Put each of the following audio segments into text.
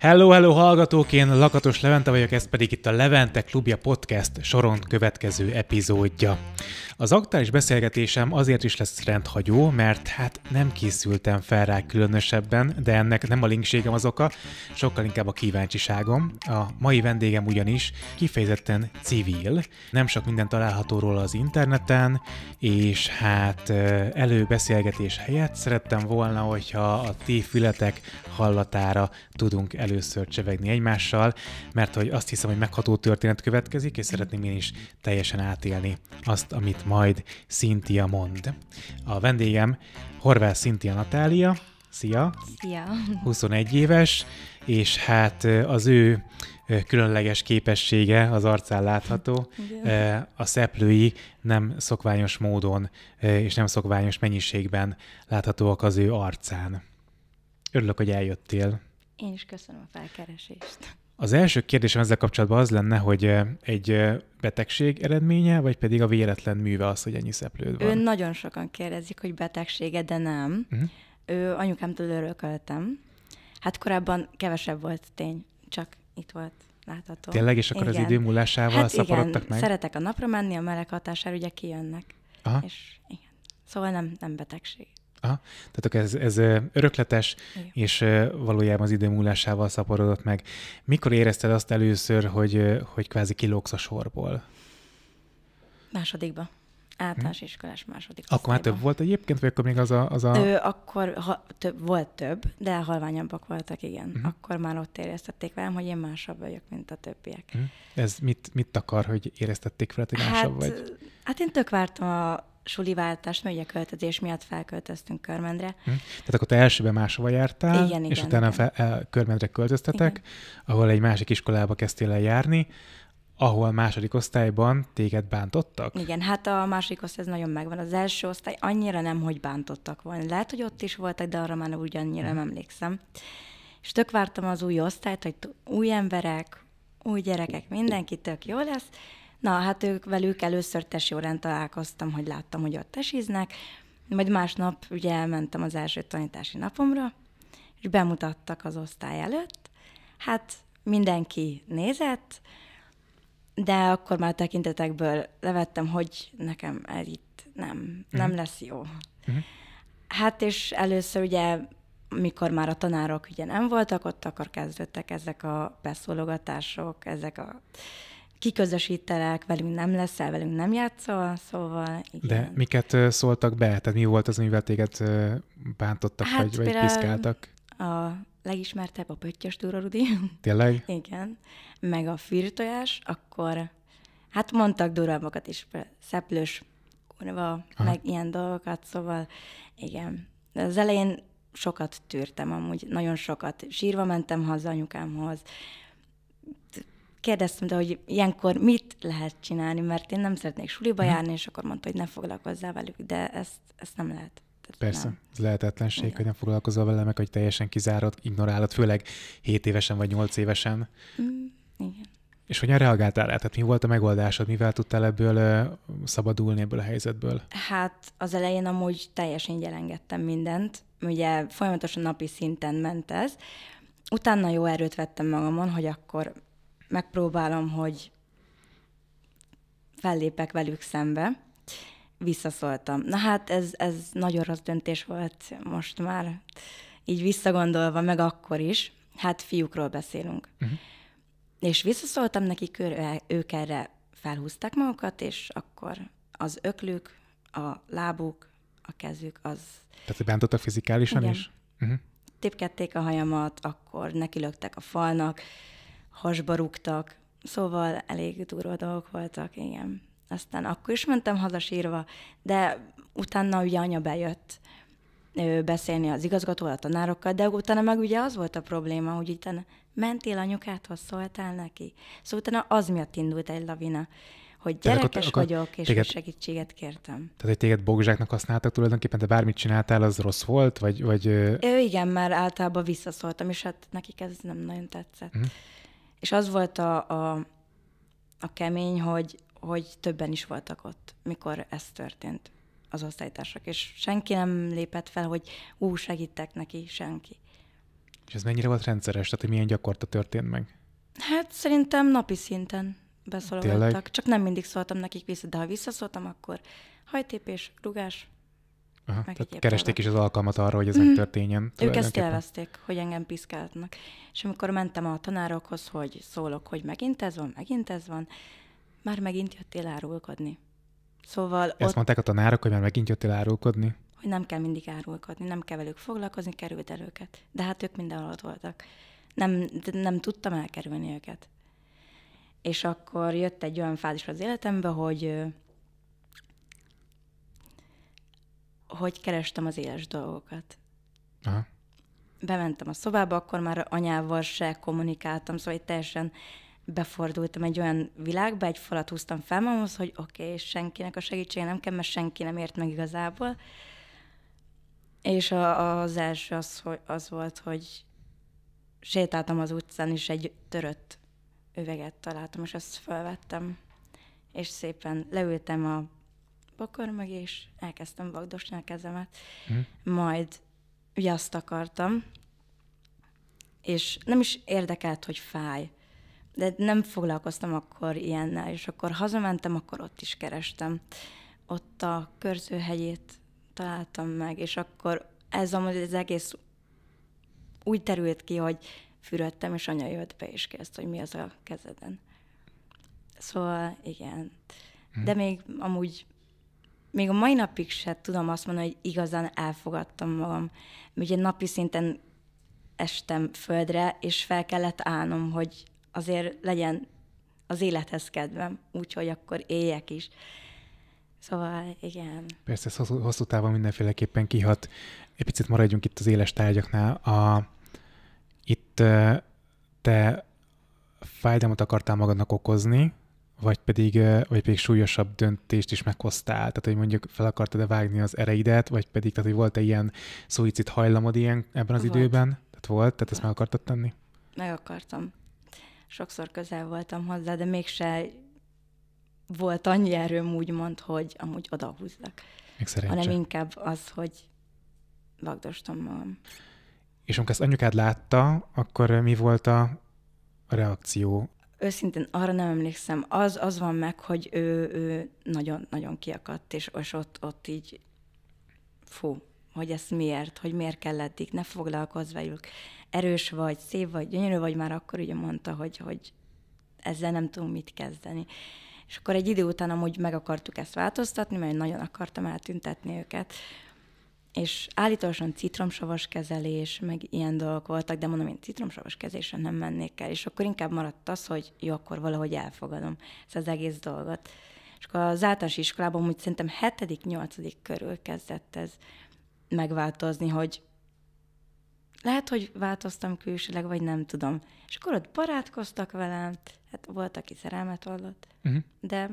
Hello, hello hallgatók, én Lakatos Levente vagyok, ez pedig itt a Levente Klubja Podcast soron következő epizódja. Az aktuális beszélgetésem azért is lesz rendhagyó, mert hát nem készültem fel rá különösebben, de ennek nem a linkségem az oka, sokkal inkább a kíváncsiságom. A mai vendégem ugyanis kifejezetten civil, nem sok minden található róla az interneten, és hát előbeszélgetés helyett szerettem volna, hogyha a ti fületek hallatára tudunk elő először csevegni egymással, mert hogy azt hiszem, hogy megható történet következik, és szeretném én is teljesen átélni azt, amit majd Szintia mond. A vendégem Horváth Szintia Natália, Szia! Szia! 21 éves, és hát az ő különleges képessége az arcán látható. A szeplői nem szokványos módon és nem szokványos mennyiségben láthatóak az ő arcán. Örülök, hogy eljöttél. Én is köszönöm a felkeresést. Az első kérdésem ezzel kapcsolatban az lenne, hogy eh, egy eh, betegség eredménye, vagy pedig a véletlen műve az, hogy ennyi szeplőd van? Ő nagyon sokan kérdezik, hogy betegsége, de nem. Uh-huh. Ő anyukámtól örököltem. Hát korábban kevesebb volt tény, csak itt volt látható. Tényleg, és akkor igen. az idő múlásával hát szaporodtak igen. meg? szeretek a napra menni, a meleg hatására ugye kijönnek. Aha. És igen. Szóval nem, nem betegség. Aha. Tehát ez, ez örökletes, Igen. és valójában az idő múlásával szaporodott meg. Mikor érezted azt először, hogy, hogy kvázi kilóksz a sorból? Másodikba. Általános hm? iskolás második. Akkor már több volt egyébként, vagy akkor még az a... Az a... Ö, akkor ha, több, volt több, de halványabbak voltak, igen. Hm? Akkor már ott éreztették velem, hogy én másabb vagyok, mint a többiek. Hm? Ez mit, mit akar, hogy éreztették fel, hogy másabb hát, vagy? Hát én tök vártam a suliváltást, mert ugye költözés miatt felköltöztünk Körmendre. Hm. Tehát akkor te elsőben máshova jártál, igen, és igen, utána igen. Fel, el, Körmendre költöztetek, igen. ahol egy másik iskolába kezdtél el járni, ahol második osztályban téged bántottak? Igen, hát a második osztály ez nagyon megvan. Az első osztály annyira nem, hogy bántottak volna. Lehet, hogy ott is voltak, de arra már ugyannyira hmm. nem emlékszem. És tök vártam az új osztályt, hogy új emberek, új gyerekek, mindenki tök jó lesz Na, hát ők velük először tesórán találkoztam, hogy láttam, hogy ott tesíznek, majd másnap ugye elmentem az első tanítási napomra, és bemutattak az osztály előtt. Hát mindenki nézett, de akkor már tekintetekből levettem, hogy nekem ez itt nem, uh nem mhm. lesz jó. mm Hát és először ugye, mikor már a tanárok ugye nem voltak ott, akkor kezdődtek ezek a beszólogatások, ezek a kiközösítelek, velünk nem leszel, velünk nem játszol, szóval igen. De miket szóltak be? Tehát mi volt az, amivel téged bántottak, hát, vagy, vagy piszkáltak? A legismertebb a Pöttyös túra, Rudi. Tényleg? igen. Meg a firtojás, akkor hát mondtak durvábbakat is, szeplős kurva, Aha. meg ilyen dolgokat, szóval igen. De az elején sokat tűrtem amúgy, nagyon sokat. Sírva mentem haza anyukámhoz, kérdeztem, de hogy ilyenkor mit lehet csinálni, mert én nem szeretnék suliba hmm. járni, és akkor mondta, hogy ne foglalkozzál velük, de ezt, ezt nem lehet. Persze, nem. ez lehetetlenség, Igen. hogy nem foglalkozol vele, meg hogy teljesen kizárod, ignorálod, főleg 7 évesen vagy 8 évesen. Mm, igen. És hogyan reagáltál rá? Tehát mi volt a megoldásod? Mivel tudtál ebből ö, szabadulni, ebből a helyzetből? Hát az elején amúgy teljesen így mindent. Ugye folyamatosan napi szinten ment ez. Utána jó erőt vettem magamon, hogy akkor megpróbálom, hogy fellépek velük szembe. Visszaszóltam. Na hát ez, ez nagyon rossz döntés volt most már, így visszagondolva, meg akkor is. Hát fiúkról beszélünk. Uh-huh. És visszaszóltam nekik, ők erre felhúzták magukat, és akkor az öklük, a lábuk, a kezük az... Tehát, hogy bántottak fizikálisan Igen. is? Uh-huh. Tépkedték a hajamat, akkor nekilöktek a falnak, hasba rúgtak, szóval elég durva dolgok voltak, igen. Aztán akkor is mentem hazasírva, de utána ugye anya bejött beszélni az igazgatóval, a tanárokkal, de utána meg ugye az volt a probléma, hogy itt mentél anyukádhoz, szóltál neki. Szóval utána az miatt indult egy lavina, hogy gyerekes akkor, akkor vagyok, és téged, segítséget kértem. Tehát, hogy téged bogzsáknak használtak tulajdonképpen, de bármit csináltál, az rossz volt? Vagy, vagy... Ő, igen, már általában visszaszóltam, és hát nekik ez nem nagyon tetszett. Mm. És az volt a, a, a kemény, hogy, hogy többen is voltak ott, mikor ez történt az osztálytársak, és senki nem lépett fel, hogy ú, segítek neki, senki. És ez mennyire volt rendszeres? Tehát, hogy milyen gyakorta történt meg? Hát szerintem napi szinten beszólogattak. Csak nem mindig szóltam nekik vissza, de ha visszaszóltam, akkor hajtépés, rugás, Aha, meg tehát keresték is az alkalmat arra, hogy ez mm. megtörténjen. Ők ezt élvezték, hogy engem piszkáltnak. És amikor mentem a tanárokhoz, hogy szólok, hogy megint ez van, megint ez van, már megint jöttél árulkodni. Szóval Ezt ott... mondták a tanárok, hogy már megint jöttél árulkodni? Hogy nem kell mindig árulkodni, nem kell velük foglalkozni, kerüld el őket. De hát ők minden alatt voltak. Nem, nem tudtam elkerülni őket. És akkor jött egy olyan fázis az életembe, hogy hogy kerestem az éles dolgokat. Aha. Bementem a szobába, akkor már anyával se kommunikáltam, szóval egy teljesen befordultam egy olyan világba, egy falat húztam fel magamhoz, hogy oké, okay, senkinek a segítsége nem kell, mert senki nem ért meg igazából. És a, az első az, hogy az volt, hogy sétáltam az utcán, és egy törött üveget találtam, és azt felvettem. És szépen leültem a pokor meg, és elkezdtem vagdosni a kezemet. Hm. Majd ugye azt akartam, és nem is érdekelt, hogy fáj, de nem foglalkoztam akkor ilyennel, és akkor hazamentem, akkor ott is kerestem. Ott a körzőhegyét találtam meg, és akkor ez amúgy az egész úgy terült ki, hogy fürödtem, és anya jött be, és kezdte, hogy mi az a kezeden. Szóval igen. De mhm. még amúgy még a mai napig se tudom azt mondani, hogy igazán elfogadtam magam. Ugye napi szinten estem földre, és fel kellett állnom, hogy azért legyen az élethez kedvem, úgyhogy akkor éljek is. Szóval igen. Persze ez hosszú, hosszú távon mindenféleképpen kihat. Egy picit maradjunk itt az éles tárgyaknál. A, itt te fájdalmat akartál magadnak okozni, vagy pedig, vagy pedig súlyosabb döntést is meghoztál, tehát hogy mondjuk fel akartad-e vágni az ereidet, vagy pedig, tehát hogy volt-e ilyen szuicid hajlamod ilyen ebben az volt. időben? Tehát volt, tehát ezt meg akartad tenni? Meg akartam. Sokszor közel voltam hozzá, de mégse volt annyi erőm úgymond, hogy amúgy odahúzzak. Hanem inkább az, hogy vagdostam magam. És amikor ezt anyukád látta, akkor mi volt a reakció? Őszintén arra nem emlékszem. Az, az van meg, hogy ő, ő nagyon, nagyon kiakadt, és, és ott, ott így fú, hogy ezt miért, hogy miért kell eddig, ne foglalkozz velük. Erős vagy, szép vagy, gyönyörű vagy már akkor ugye mondta, hogy, hogy ezzel nem tudom mit kezdeni. És akkor egy idő után amúgy meg akartuk ezt változtatni, mert nagyon akartam eltüntetni őket és állítólagosan citromsavas kezelés, meg ilyen dolgok voltak, de mondom, én citromsavas kezelésre nem mennék el, és akkor inkább maradt az, hogy jó, akkor valahogy elfogadom ezt az egész dolgot. És akkor az általános iskolában úgy szerintem 7.-8. körül kezdett ez megváltozni, hogy lehet, hogy változtam külsőleg, vagy nem tudom. És akkor ott barátkoztak velem, hát volt, aki szerelmet vallott, uh-huh. Mhm. de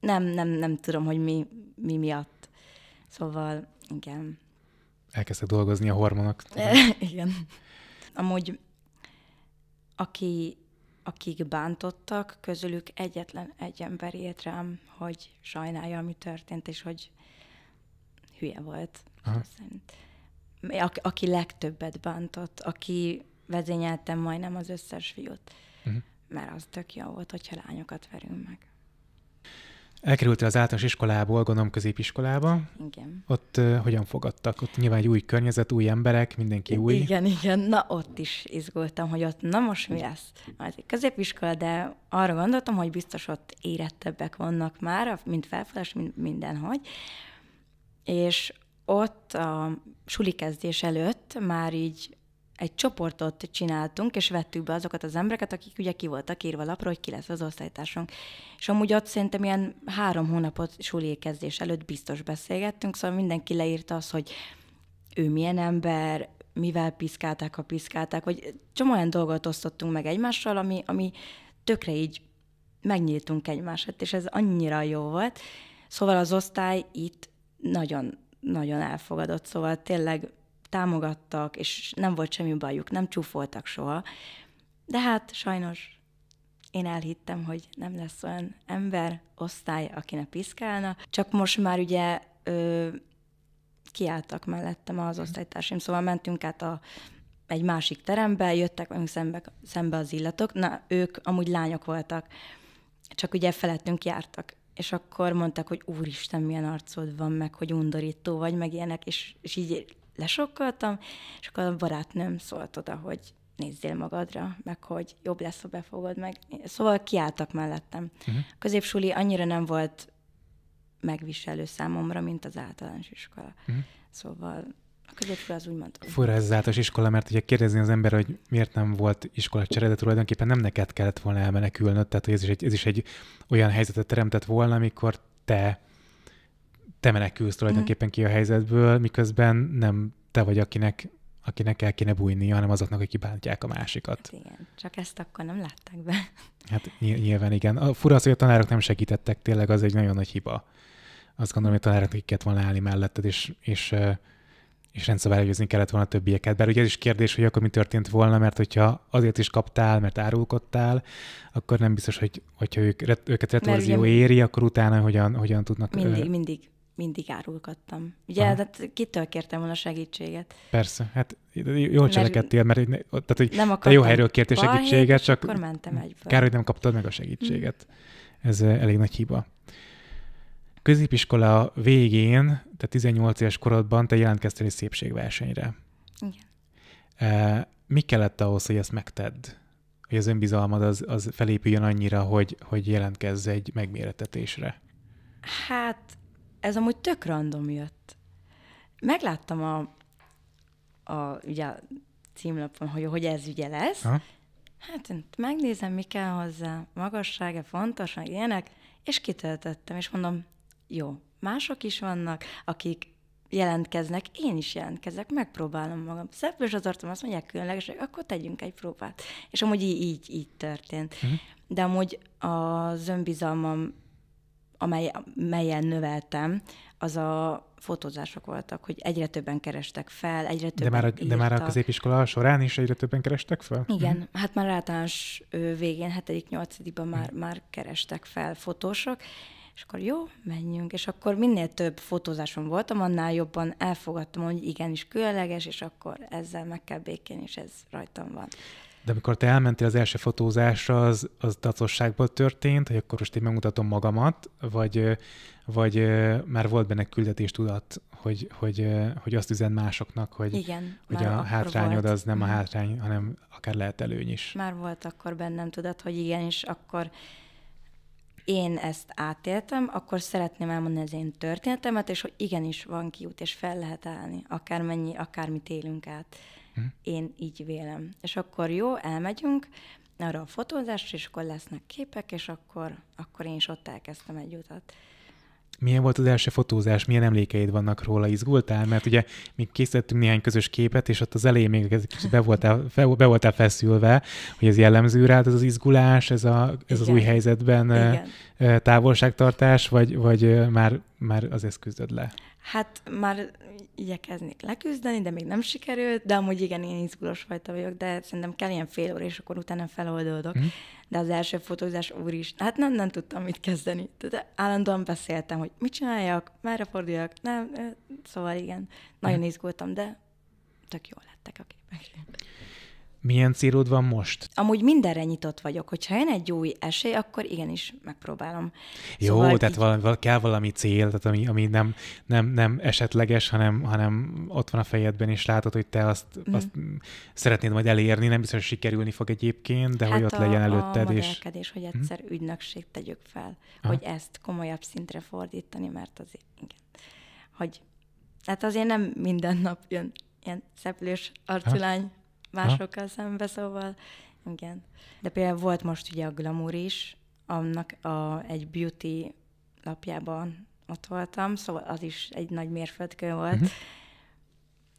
nem, nem, nem tudom, hogy mi, mi miatt. Szóval igen. Elkezdtek dolgozni a hormonok. Igen. Amúgy, aki, akik bántottak, közülük egyetlen egy ember írt rám, hogy sajnálja, ami történt, és hogy hülye volt. A, aki legtöbbet bántott, aki vezényeltem majdnem az összes fiút, uh-huh. mert az tök jó volt, hogyha lányokat verünk meg. Elkerültél az általános iskolából, gondolom középiskolába. Igen. Ott uh, hogyan fogadtak? Ott nyilván egy új környezet, új emberek, mindenki új. Igen, igen. Na ott is izgultam, hogy ott na most mi lesz. Majd hát egy középiskola, de arra gondoltam, hogy biztos ott érettebbek vannak már, mint felfeles, mint mindenhogy. És ott a suli kezdés előtt már így egy csoportot csináltunk, és vettük be azokat az embereket, akik ugye ki voltak írva lapra, hogy ki lesz az osztálytársunk. És amúgy ott szerintem ilyen három hónapot suli kezdés előtt biztos beszélgettünk, szóval mindenki leírta azt, hogy ő milyen ember, mivel piszkálták, ha piszkálták, vagy csomó olyan dolgot osztottunk meg egymással, ami, ami tökre így megnyíltunk egymást, és ez annyira jó volt. Szóval az osztály itt nagyon, nagyon elfogadott, szóval tényleg támogattak, és nem volt semmi bajuk, nem csúfoltak soha. De hát sajnos én elhittem, hogy nem lesz olyan ember, osztály, akinek piszkálna. Csak most már ugye ö, kiálltak mellettem az osztálytársaim, szóval mentünk át a, egy másik terembe, jöttek velünk szembe, szembe az illatok, na ők amúgy lányok voltak, csak ugye felettünk jártak. És akkor mondták, hogy úristen, milyen arcod van, meg hogy undorító vagy, meg ilyenek, és, és így lesokkoltam, és akkor a barátnőm szólt oda, hogy nézzél magadra, meg hogy jobb lesz, ha befogod meg. Szóval kiálltak mellettem. Uh-huh. Mhm. A középsuli annyira nem volt megviselő számomra, mint az általános iskola. Uh-huh. Szóval a középsuli az úgymond... Fura ez az általános iskola, mert ugye kérdezni az ember, hogy miért nem volt iskola de tulajdonképpen nem neked kellett volna elmenekülnöd, tehát ez is egy, ez is egy olyan helyzetet teremtett volna, amikor te te menekülsz tulajdonképpen ki a helyzetből, miközben nem te vagy, akinek, akinek el kéne bújni, hanem azoknak, akik bántják a másikat. Hát igen, csak ezt akkor nem látták be. Hát nyilván igen. A fura az, hogy a tanárok nem segítettek, tényleg az egy nagyon nagy hiba. Azt gondolom, hogy a tanároknak kellett volna állni melletted, és, és és rendszabályozni kellett volna a többieket. Bár ugye ez is kérdés, hogy akkor mi történt volna, mert hogyha azért is kaptál, mert árulkodtál, akkor nem biztos, hogy hogyha ők, őket retorzió éri, akkor utána hogyan, hogyan tudnak... Mindig, ö... mindig mindig árulkodtam. Ugye, Aha. tehát kitől kértem volna segítséget? Persze, hát jól cselekedtél, mert, mert tehát, hogy nem te jó helyről kértél segítséget, csak akkor mentem egyből. kár, hogy nem kaptad meg a segítséget. Hmm. Ez eh, elég nagy hiba. Középiskola végén, tehát 18 éves korodban te jelentkeztél egy szépségversenyre. Igen. E, mi kellett ahhoz, hogy ezt megtedd? Hogy az önbizalmad az, az felépüljön annyira, hogy, hogy jelentkezz egy megméretetésre? Hát ez amúgy tök random jött. Megláttam a, a, ugye a címlapon, hogy, hogy ez ugye lesz. Ha? Hát megnézem, mi kell hozzá, magassága, fontos, meg ilyenek, és kitöltöttem, és mondom, jó, mások is vannak, akik jelentkeznek, én is jelentkezek, megpróbálom magam. Szebbős az arcom, azt mondják különlegesek, akkor tegyünk egy próbát. És amúgy így, így, így történt. Uh-huh. De amúgy az önbizalmam amely, melyen növeltem, az a fotózások voltak, hogy egyre többen kerestek fel, egyre többen De már a, de már a középiskola során is egyre többen kerestek fel? Igen, mm. hát már általános végén, hetedik nyolcadikban mm. már, már kerestek fel fotósok, és akkor jó, menjünk. És akkor minél több fotózásom voltam, annál jobban elfogadtam, hogy igenis különleges, és akkor ezzel meg kell békén, és ez rajtam van. De amikor te elmentél az első fotózásra, az, az tacosságból történt, hogy akkor most én megmutatom magamat, vagy, vagy már volt benne küldetéstudat, hogy, hogy, hogy azt üzen másoknak, hogy, Igen, hogy a hátrányod volt. az nem a mhm. hátrány, hanem akár lehet előny is. Már volt akkor bennem tudat, hogy igenis, akkor én ezt átéltem, akkor szeretném elmondani az én történetemet, és hogy igenis van kiút, és fel lehet állni, akármennyi, akármit élünk át. Mhm. Én így vélem. És akkor jó, elmegyünk arra a fotózásra, és akkor lesznek képek, és akkor, akkor én is ott elkezdtem egy utat. Milyen volt az első fotózás, milyen emlékeid vannak róla? Izgultál? Mert ugye mi készítettünk néhány közös képet, és ott az elején még egy kicsit be voltál, be voltál feszülve, hogy ez jellemző rád, ez az izgulás, ez, a, ez az új helyzetben Igen. távolságtartás, vagy, vagy már, már az eszküzdöd le? Hát már igyekeznék leküzdeni, de még nem sikerült, de amúgy igen, én izgulós fajta vagyok, de szerintem kell ilyen fél óra, és akkor utána feloldódok. Mm. De az első fotózás úr is, hát nem, nem tudtam mit kezdeni. De állandóan beszéltem, hogy mit csináljak, merre forduljak, nem, szóval igen, nagyon mm. izgultam, de tök jól lettek a képek. Milyen célod van most? Amúgy mindenre nyitott vagyok. Hogyha jön egy új esély, akkor igenis megpróbálom. Jó, szóval tehát így... val- kell valami cél, tehát ami, ami nem, nem, nem esetleges, hanem, hanem ott van a fejedben, és látod, hogy te azt, mm. azt szeretnéd majd elérni, nem biztos, hogy sikerülni fog egyébként, de hát hogy ott a, legyen előtted. A és... hogy egyszer mm. ügynökség tegyük fel, Aha. hogy ezt komolyabb szintre fordítani, mert azért, igen, hogy hát azért nem minden nap jön ilyen szeplős arculány másokkal ha? szembe, szóval igen. De például volt most ugye a glamour is, annak a, egy beauty lapjában ott voltam, szóval az is egy nagy mérföldkő volt. Uh-huh.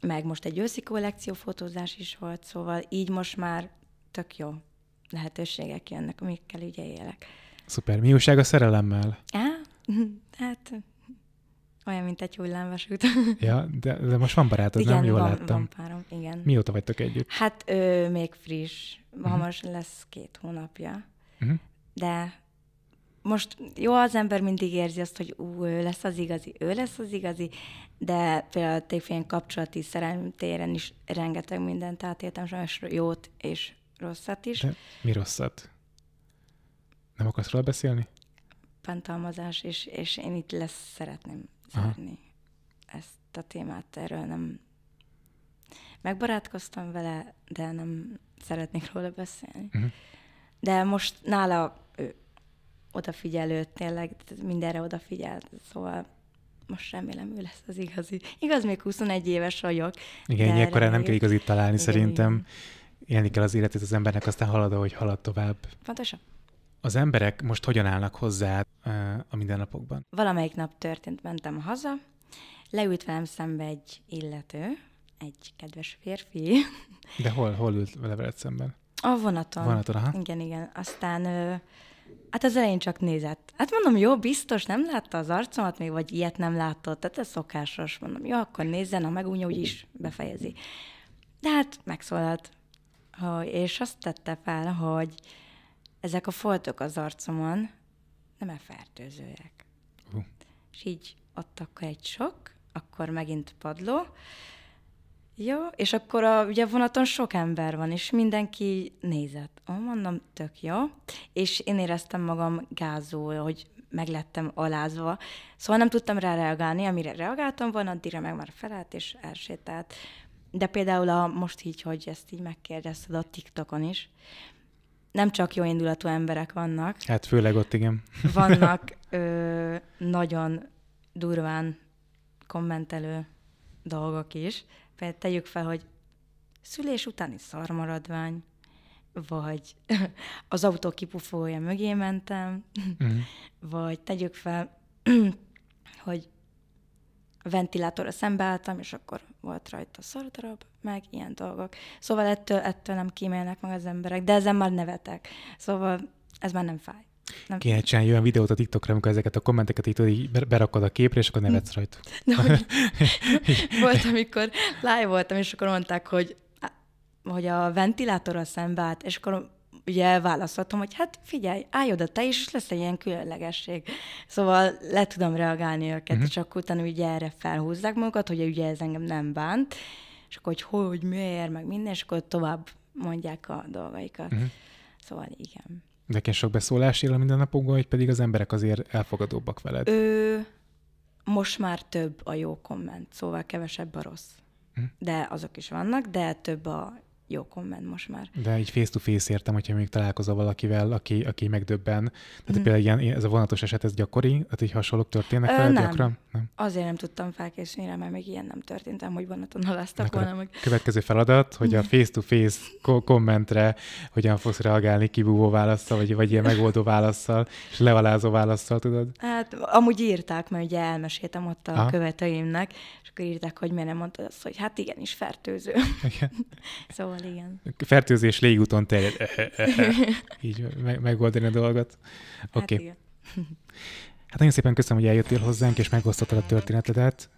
Meg most egy őszi kollekció fotózás is volt, szóval így most már tök jó lehetőségek jönnek, amikkel ugye élek. Szuper. Mi újság a szerelemmel? Á, hát olyan, mint egy hullámvasút. ja, de, de most van barátod, igen, nem? Jól van, láttam. van párom, igen. Mióta vagytok együtt? Hát ő még friss. Uh-huh. Hamarosan lesz két hónapja. Uh-huh. De most jó, az ember mindig érzi azt, hogy ú, ő lesz az igazi, ő lesz az igazi, de például tényleg kapcsolati szerelem téren is rengeteg mindent átéltem, sajnos jót és rosszat is. De mi rosszat? Nem akarsz róla beszélni? Pantalmazás, és, és én itt lesz szeretném zárni Aha. ezt a témát. Erről nem megbarátkoztam vele, de nem szeretnék róla beszélni. Uh-huh. De most nála ő odafigyelő, tényleg mindenre odafigyel, szóval most remélem ő lesz az igazi. Igaz, még 21 éves vagyok. Igen, ilyenkor nem kell igazit találni igen, szerintem. Igen. Élni kell az életet az embernek, aztán halad, ahogy halad tovább. Pontosan. Az emberek most hogyan állnak hozzá a mindennapokban? Valamelyik nap történt, mentem haza, leült velem szembe egy illető, egy kedves férfi. De hol, hol ült vele veled szemben? A vonaton. Vonaton, aha. Igen, igen. Aztán hát az elején csak nézett. Hát mondom, jó, biztos nem látta az arcomat még, vagy ilyet nem látott. Tehát ez szokásos. Mondom, jó, akkor nézzen, ha megúnya, is befejezi. De hát megszólalt, és azt tette fel, hogy ezek a foltok az arcomon nem elfertőzőek. Uh. És így ott akkor egy sok, akkor megint padló, jó, és akkor a, ugye vonaton sok ember van, és mindenki nézett. Ó, mondom, tök jó. És én éreztem magam gázó, hogy meglettem alázva. Szóval nem tudtam rá reagálni, amire reagáltam volna, addigra meg már felállt és elsétált. De például a, most így, hogy ezt így megkérdezted a TikTokon is, nem csak jó indulatú emberek vannak. Hát főleg ott igen. vannak ö, nagyon durván kommentelő dolgok is. Például tegyük fel, hogy szülés utáni szarmaradvány, vagy az autó kipufogója mögé mentem, mm. vagy tegyük fel, hogy a ventilátorra szembeálltam, és akkor volt rajta szardarab, meg ilyen dolgok. Szóval ettől, ettől nem kímélnek meg az emberek, de ezen már nevetek. Szóval ez már nem fáj. Nem. Kéne csinálni olyan videót a TikTokra, amikor ezeket a kommenteket így, így berakod a képre, és akkor nevetsz rajta. De, hogy volt, amikor live voltam, és akkor mondták, hogy hogy a ventilátorra szembeállt, és akkor ugye válaszoltam, hogy hát figyelj, állj oda te is, és lesz egy ilyen különlegesség. Szóval le tudom reagálni őket, uh-huh. és akkor utána ugye erre felhúzzák magukat, hogy ugye ez engem nem bánt, és akkor hogy, hogy miért, meg minden, és akkor tovább mondják a dolgaikat. Uh-huh. Szóval igen. Nekem sok beszólás él a mindennapokban, hogy pedig az emberek azért elfogadóbbak veled? Ö, most már több a jó komment, szóval kevesebb a rossz. Uh-huh. De azok is vannak, de több a jó komment most már. De így face-to-face értem, hogyha még találkozol valakivel, aki, aki megdöbben. Tehát mm. például ilyen, ez a vonatos eset, ez gyakori? Tehát így hasonlók történnek veled gyakran? Nem. Azért nem tudtam felkészülni rá, mert még ilyen nem történtem, hogy vonaton aláztak volna. Meg... Következő feladat, hogy a face-to-face kommentre hogyan fogsz reagálni kibúvó válaszsal, vagy, vagy ilyen megoldó válaszsal, és levalázó válaszsal, tudod? Hát amúgy írták, mert ugye elmeséltem ott a Aha. követőimnek, és akkor írták, hogy miért nem mondtad azt, hogy hát igenis fertőző. Igen. szóval igen. Fertőzés légúton terjed. Így megoldani a dolgot. Hát Oké. Okay. Hát, Hát nagyon szépen köszönöm, hogy eljöttél hozzánk, és megosztottad a történetedet.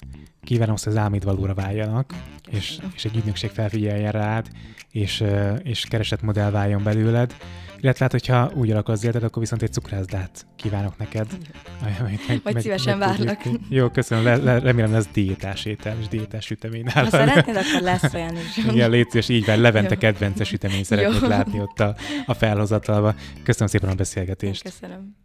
Kívánom, hogy az álmid valóra váljanak, és, és egy ügynökség felfigyeljen rád, és, és keresett modell váljon belőled. Illetve hát, hogyha úgy alakul az életed, akkor viszont egy cukrászdát kívánok neked. Vagy szívesen meg, várlak. Jó, köszönöm. Le, le, remélem lesz diétás étel és diétás sütemény Ha szeretnéd, akkor lesz olyan is. Igen, légy és így van. Levente Jó. kedvences sütemény szeretnék látni ott a, a felhozatalba. Köszönöm szépen a beszélgetést. Köszönöm.